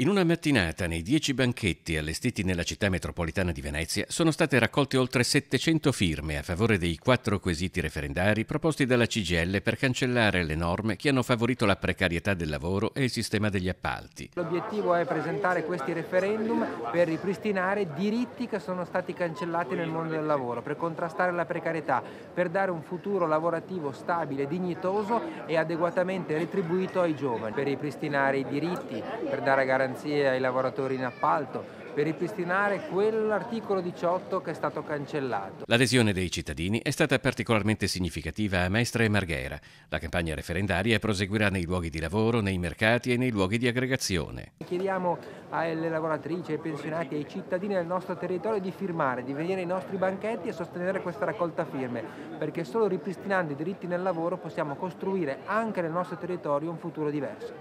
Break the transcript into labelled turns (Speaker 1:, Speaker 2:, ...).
Speaker 1: In una mattinata, nei dieci banchetti allestiti nella città metropolitana di Venezia, sono state raccolte oltre 700 firme a favore dei quattro quesiti referendari proposti dalla CGL per cancellare le norme che hanno favorito la precarietà del lavoro e il sistema degli appalti.
Speaker 2: L'obiettivo è presentare questi referendum per ripristinare diritti che sono stati cancellati nel mondo del lavoro, per contrastare la precarietà, per dare un futuro lavorativo stabile, dignitoso e adeguatamente retribuito ai giovani, per ripristinare i diritti, per dare garanzie garanzie ai lavoratori in appalto per ripristinare quell'articolo 18 che è stato cancellato.
Speaker 1: L'adesione dei cittadini è stata particolarmente significativa a Mestre e Marghera. La campagna referendaria proseguirà nei luoghi di lavoro, nei mercati e nei luoghi di aggregazione.
Speaker 2: Chiediamo alle lavoratrici, ai pensionati, e ai cittadini del nostro territorio di firmare, di venire ai nostri banchetti e sostenere questa raccolta firme, perché solo ripristinando i diritti nel lavoro possiamo costruire anche nel nostro territorio un futuro diverso.